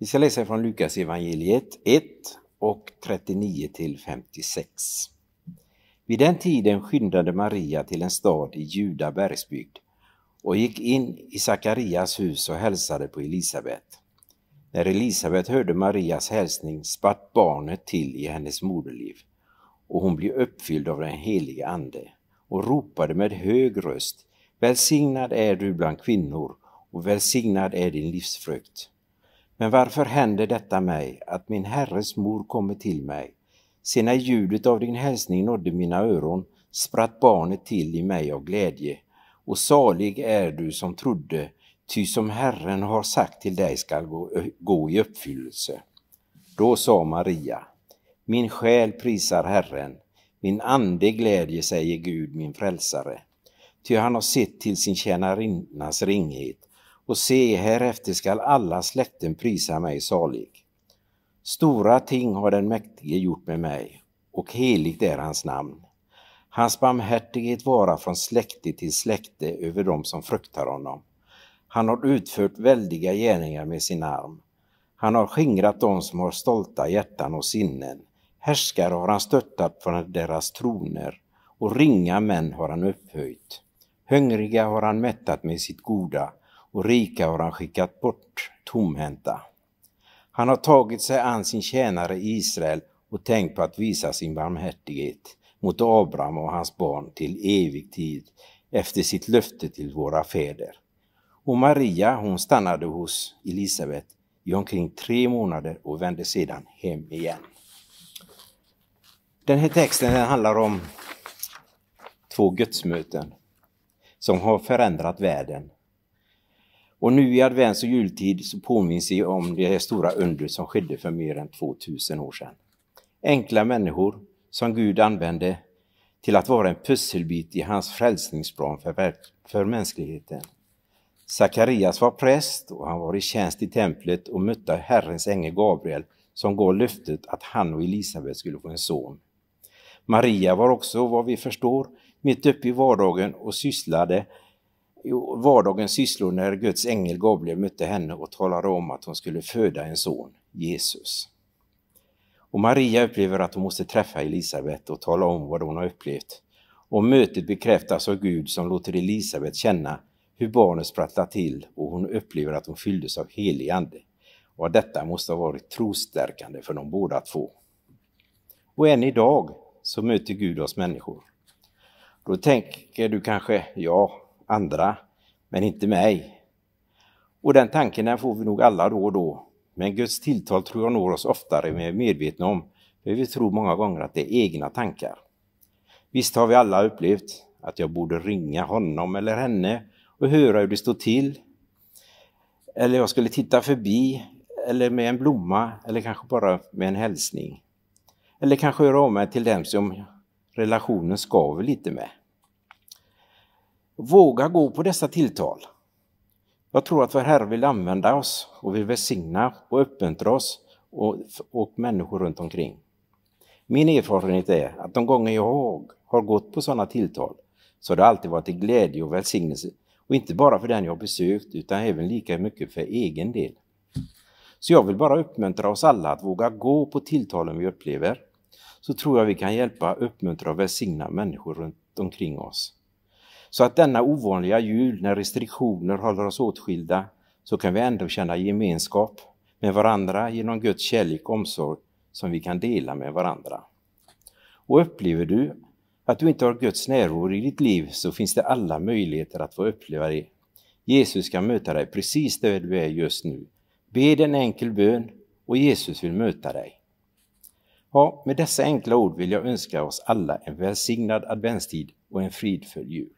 Vi ska läsa från Lukas evangeliet 1 och 39 till 56. Vid den tiden skyndade Maria till en stad i Juda bergsbygd och gick in i Sakarias hus och hälsade på Elisabet. När Elisabet hörde Marias hälsning spatt barnet till i hennes moderliv och hon blev uppfylld av den helige Ande och ropade med hög röst Välsignad är du bland kvinnor och välsignad är din livsfrukt. Men varför händer detta mig, att min herres mor kommer till mig? Se, när ljudet av din hälsning nådde mina öron spratt barnet till i mig av glädje. Och salig är du som trodde, ty som Herren har sagt till dig skall gå, gå i uppfyllelse. Då sa Maria, min själ prisar Herren, min ande glädjer sig i Gud, min frälsare. Ty han har sett till sin tjänarinnas ringhet och se, härefter skall alla släkten prisa mig salig. Stora ting har den mäktige gjort med mig, och heligt är hans namn. Hans barmhärtighet vara från släkte till släkte över dem som fruktar honom. Han har utfört väldiga gärningar med sin arm. Han har skingrat dem som har stolta hjärtan och sinnen. Härskare har han stöttat från deras troner och ringa män har han upphöjt. Hungriga har han mättat med sitt goda och rika har han skickat bort tomhänta. Han har tagit sig an sin tjänare Israel och tänkt på att visa sin barmhärtighet mot Abraham och hans barn till evig tid efter sitt löfte till våra fäder. Och Maria hon stannade hos Elisabet i omkring tre månader och vände sedan hem igen. Den här texten den handlar om två gudsmöten som har förändrat världen och nu i advents och jultid så påminns vi om det stora under som skedde för mer än 2000 år sedan. Enkla människor som Gud använde till att vara en pusselbit i hans frälsningsplan för, för mänskligheten. Sakarias var präst och han var i tjänst i templet och mötte Herrens ängel Gabriel som gav löftet att han och Elisabet skulle få en son. Maria var också, vad vi förstår, mitt uppe i vardagen och sysslade vardagens sysslor när Guds ängel Gabriel mötte henne och talade om att hon skulle föda en son, Jesus. Och Maria upplever att hon måste träffa Elisabet och tala om vad hon har upplevt. Och mötet bekräftas av Gud som låter Elisabet känna hur barnet sprattlar till och hon upplever att hon fylldes av helig ande. Och detta måste ha varit trostärkande för de båda två. Och än idag så möter Gud oss människor. Då tänker du kanske, ja, andra, men inte mig. Och den tanken den får vi nog alla då och då. Men Guds tilltal tror jag når oss oftare med vi medvetna om, för vi tror många gånger att det är egna tankar. Visst har vi alla upplevt att jag borde ringa honom eller henne och höra hur det står till. Eller jag skulle titta förbi, eller med en blomma, eller kanske bara med en hälsning. Eller kanske höra av mig till dem som relationen skaver lite med. Våga gå på dessa tilltal. Jag tror att vår Herre vill använda oss och vill välsigna och uppmuntra oss och, och människor runt omkring. Min erfarenhet är att de gånger jag har gått på sådana tilltal så har det alltid varit till glädje och välsignelse. Och inte bara för den jag besökt utan även lika mycket för egen del. Så jag vill bara uppmuntra oss alla att våga gå på tilltalen vi upplever. Så tror jag vi kan hjälpa, uppmuntra och välsigna människor runt omkring oss. Så att denna ovanliga jul, när restriktioner håller oss åtskilda, så kan vi ändå känna gemenskap med varandra genom Guds kärlek och omsorg som vi kan dela med varandra. Och upplever du att du inte har Guds närvaro i ditt liv så finns det alla möjligheter att få uppleva det. Jesus kan möta dig precis där du är just nu. Be en enkel bön och Jesus vill möta dig. Ja, med dessa enkla ord vill jag önska oss alla en välsignad adventstid och en fridfull jul.